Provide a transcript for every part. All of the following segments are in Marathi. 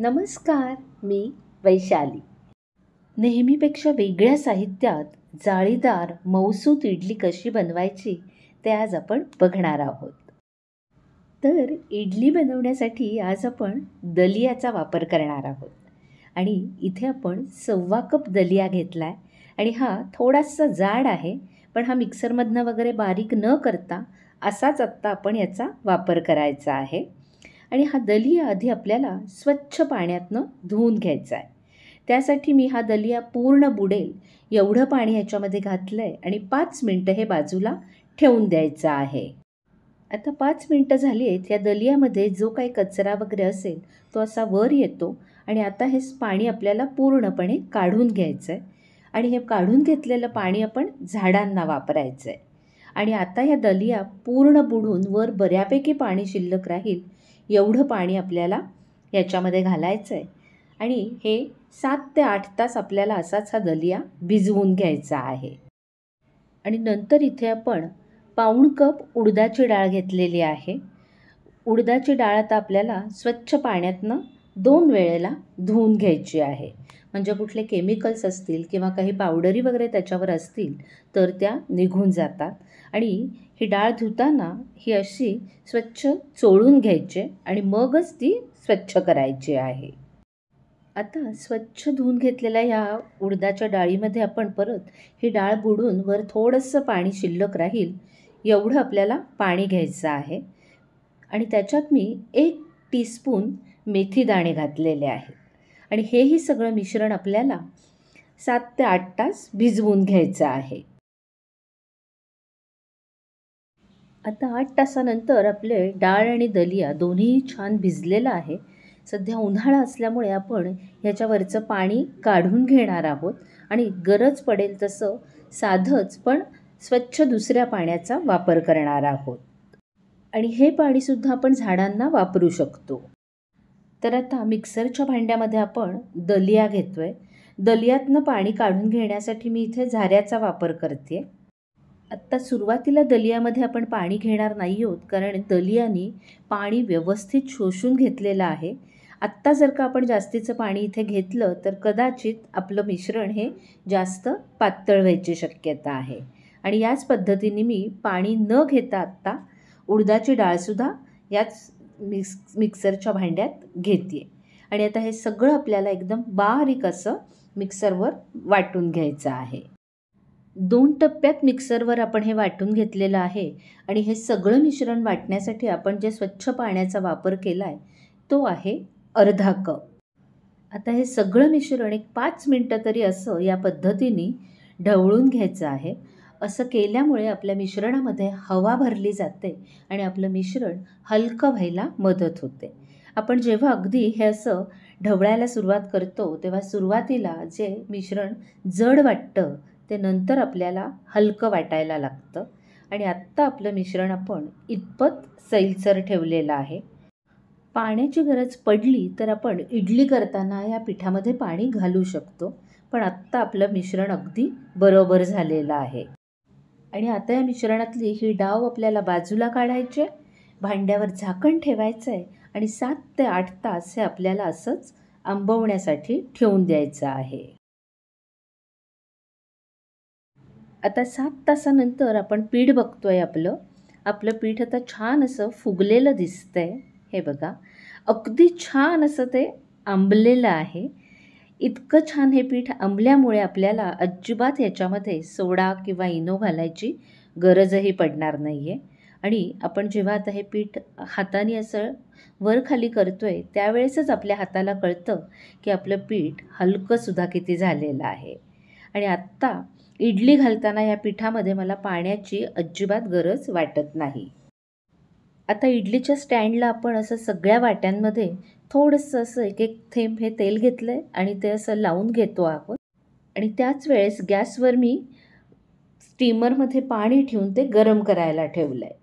नमस्कार मी वैशाली नेहमीपेक्षा वेगळ्या साहित्यात जाळीदार मौसूत इडली कशी बनवायची ते आज आपण बघणार आहोत तर इडली बनवण्यासाठी आज आपण दलियाचा वापर करणार आहोत आणि इथे आपण सव्वा कप दलिया घेतला आहे आणि हा थोडासा जाड आहे पण हा मिक्सरमधनं वगैरे बारीक न करता असाच आत्ता आपण याचा वापर करायचा आहे आणि हा दलिया आधी आपल्याला स्वच्छ पाण्यातनं धुवून घ्यायचा आहे त्यासाठी मी हा दलिया पूर्ण बुडेल एवढं पाणी ह्याच्यामध्ये घातलं आहे आणि पाच मिनटं हे बाजूला ठेवून द्यायचं आहे आता पाच मिनटं झाली आहेत या दलियामध्ये जो काही कचरा वगैरे असेल तो असा वर येतो आणि आता हे पाणी आपल्याला पूर्णपणे काढून घ्यायचं आहे आणि हे काढून घेतलेलं पाणी आपण झाडांना वापरायचं आहे आणि आता ह्या दलिया पूर्ण बुडून वर बऱ्यापैकी पाणी शिल्लक राहील एवढं पाणी आपल्याला याच्यामध्ये घालायचं आहे आणि हे सात ते आठ तास आपल्याला असाच हा दलिया भिजवून घ्यायचा आहे आणि नंतर इथे आपण पाऊण कप उडदाची डाळ घेतलेली आहे उडदाची डाळ आता आपल्याला स्वच्छ पाण्यातनं दोन वेळेला धुवून घ्यायची आहे म्हणजे कुठले केमिकल्स असतील किंवा काही पावडरी वगैरे त्याच्यावर असतील तर त्या निघून जातात आणि ही डाळ धुताना ही अशी स्वच्छ चोळून घ्यायची आणि मगच ती स्वच्छ करायची आहे आता स्वच्छ धुवून घेतलेल्या ह्या उडदाच्या डाळीमध्ये आपण परत ही डाळ बुडून वर थोडंसं पाणी शिल्लक राहील एवढं आपल्याला पाणी घ्यायचं आहे आणि त्याच्यात मी एक टीस्पून मेथी दाणे घातलेले आहेत आणि हेही सगळं मिश्रण आपल्याला सात ते आठ तास भिजवून घ्यायचं आहे आता आठ तासानंतर आपले डाळ आणि दलिया दोन्ही छान भिजलेलं आहे सध्या उन्हाळा असल्यामुळे आपण ह्याच्यावरचं पाणी काढून घेणार आहोत आणि गरज पडेल तसं साधंच पण स्वच्छ दुसऱ्या पाण्याचा वापर करणार आहोत आणि हे पाणीसुद्धा आपण झाडांना वापरू शकतो तर आता मिक्सरच्या भांड्यामध्ये आपण दलिया घेतो आहे दलियातनं पाणी काढून घेण्यासाठी मी इथे झाऱ्याचा वापर करते आत्ता सुरुवातीला दलियामध्ये आपण पाणी घेणार नाही आहोत कारण दलियाने पाणी व्यवस्थित शोषून घेतलेलं आहे आत्ता जर का आपण जास्तीचं पाणी इथे घेतलं तर कदाचित आपलं मिश्रण हे जास्त पातळ व्हायची शक्यता आहे आणि याच पद्धतीने मी पाणी न घेता आत्ता उडदाची डाळसुद्धा याच मिक्स मिक्सरच्या भांड्यात घेते आणि आता हे सगळं आपल्याला एकदम बारीक असं मिक्सरवर वाटून घ्यायचं आहे दोन टप्प्यात मिक्सरवर आपण हे वाटून घेतलेलं आहे आणि हे सगळं मिश्रण वाटण्यासाठी आपण जे स्वच्छ पाण्याचा वापर केला आहे तो आहे अर्धा कप आता हे सगळं मिश्रण एक पाच मिनटं तरी असं या पद्धतीने ढवळून घ्यायचं आहे असं केल्यामुळे आपल्या मिश्रणामध्ये हवा भरली जाते आणि आपलं मिश्रण हलकं व्हायला मदत होते आपण जेव्हा अगदी हे असं ढवळायला सुरुवात करतो तेव्हा सुरुवातीला जे मिश्रण जड वाटतं ते नंतर आपल्याला हलकं वाटायला लागतं आणि आत्ता आपलं मिश्रण आपण इतपत सैलसर ठेवलेलं आहे पाण्याची गरज पडली तर आपण इडली करताना या पिठामध्ये पाणी घालू शकतो पण आत्ता आपलं मिश्रण अगदी बरोबर झालेलं आहे आणि आता या मिश्रणातली ही डाव आपल्याला बाजूला काढायचे भांड्यावर झाकण ठेवायचं आहे आणि सात ते आठ तास हे आपल्याला असंच आंबवण्यासाठी ठेवून द्यायचं आहे आता सात तासानंतर आपण पीठ बघतो आहे आपलं आपलं पीठ आता छान असं फुगलेलं दिसतं आहे हे बघा अगदी छान असं ते आंबलेलं आहे इतकं छान हे पीठ आंबल्यामुळे आपल्याला अजिबात याच्यामध्ये सोडा किंवा इनो घालायची गरजही पडणार नाही आहे आणि आपण जेव्हा आता हे पीठ हाताने असं वर खाली करतो आहे त्यावेळेसच आपल्या हाताला कळतं की आपलं पीठ हलकंसुद्धा किती झालेलं आहे आणि आत्ता इडली घालताना या पिठामध्ये मला पाण्याची अजिबात गरज वाटत नाही आता इडलीच्या स्टँडला आपण असं सगळ्या वाट्यांमध्ये थोडंसं असं एक एक थेंब हे तेल घेतलं आहे आणि ते असं लावून घेतो आपण आणि त्याच वेळेस गॅसवर मी स्टीमरमध्ये पाणी ठेवून ते गरम करायला ठेवलं आहे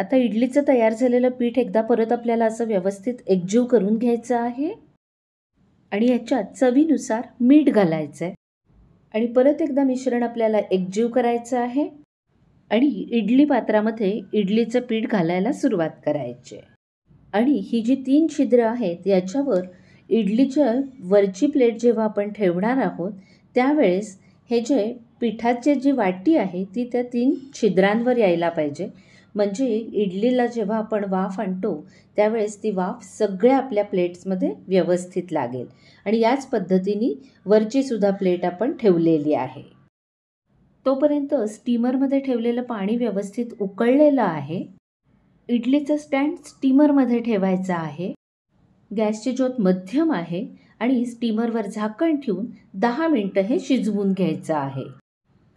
आता इडलीचं तयार झालेलं पीठ एकदा परत आपल्याला असं व्यवस्थित एकजीव करून घ्यायचं आहे आणि याच्यात चवीनुसार मीठ घालायचं आहे आणि परत एकदा मिश्रण आपल्याला एकजीव करायचं आहे आणि इडली पात्रामध्ये इडलीचं पीठ घालायला सुरुवात करायची आणि ही जी तीन छिद्रं आहेत याच्यावर इडलीच्या वरची प्लेट जेव्हा आपण ठेवणार आहोत त्यावेळेस हे जे पिठाचे जी वाटी आहे ती त्या तीन छिद्रांवर यायला पाहिजे म्हणजे इडलीला जेव्हा आपण वाफ आणतो त्यावेळेस ती वाफ सगळ्या आपल्या प्लेट्समध्ये व्यवस्थित लागेल आणि याच पद्धतीने वरचीसुद्धा प्लेट आपण ठेवलेली आहे तोपर्यंत स्टीमरमध्ये ठेवलेलं पाणी व्यवस्थित उकळलेलं आहे इडलीचं स्टँड स्टीमरमध्ये ठेवायचं आहे गॅसची ज्योत मध्यम आहे आणि स्टीमरवर झाकण ठेवून दहा मिनटं हे शिजवून घ्यायचं आहे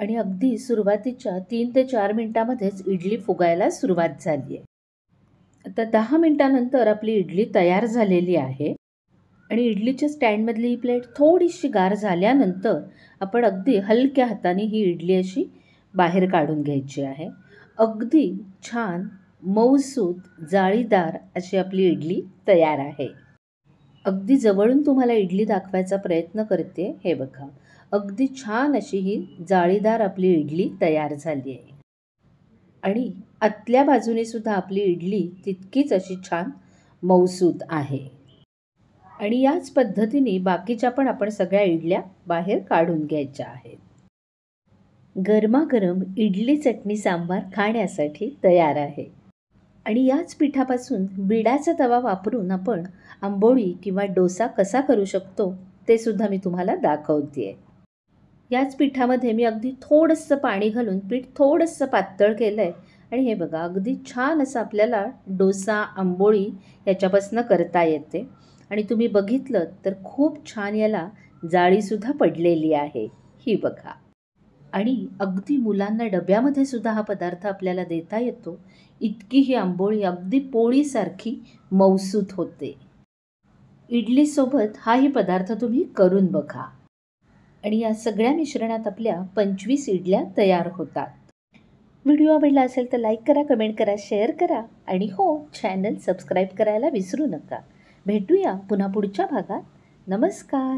आणि अगदी सुरुवातीच्या तीन ते चार मिनटामध्येच इडली फुगायला सुरुवात झाली आहे आता दहा मिनटानंतर आपली इडली तयार झालेली आहे आणि इडलीच्या स्टँडमधली ही प्लेट थोडीशी गार झाल्यानंतर आपण अगदी हलक्या हाताने ही इडली अशी बाहेर काढून घ्यायची आहे अगदी छान मऊसूत जाळीदार अशी आपली इडली तयार आहे अगदी जवळून तुम्हाला इडली दाखवायचा प्रयत्न करते हे बघा अगदी छान अशी ही जाळीदार आपली इडली तयार झाली आहे आणि आतल्या बाजूने सुद्धा आपली इडली तितकीच अशी छान मौसूद आहे आणि याच पद्धतीने बाकीच्या पण आपण सगळ्या इडल्या बाहेर काढून घ्यायच्या आहेत गरमागरम इडली चटणी सांबार खाण्यासाठी तयार आहे आणि याच पिठापासून बिडाचा तवा वापरून आपण आंबोळी किंवा डोसा कसा करू शकतो ते सुद्धा मी तुम्हाला दाखवते आहे याच पिठामध्ये मी अगदी थोडंसं पाणी घालून पीठ थोडंसं पातळ केलं आहे आणि हे बघा अगदी छान असं आपल्याला डोसा आंबोळी याच्यापासनं करता येते आणि तुम्ही बघितलं तर खूप छान याला जाळीसुद्धा पडलेली आहे ही बघा आणि अगदी मुलांना डब्यामध्ये सुद्धा हा पदार्थ आपल्याला देता येतो इतकी ही आंबोळी अगदी पोळीसारखी मौसूत होते इडलीसोबत हाही पदार्थ तुम्ही करून बघा आणि या सगळ्या मिश्रणात आपल्या पंचवीस इडल्या तयार होतात व्हिडिओ आवडला असेल तर लाईक करा कमेंट करा शेअर करा आणि हो चॅनल सबस्क्राईब करायला विसरू नका भेटूया पुन्हा पुढच्या भागात नमस्कार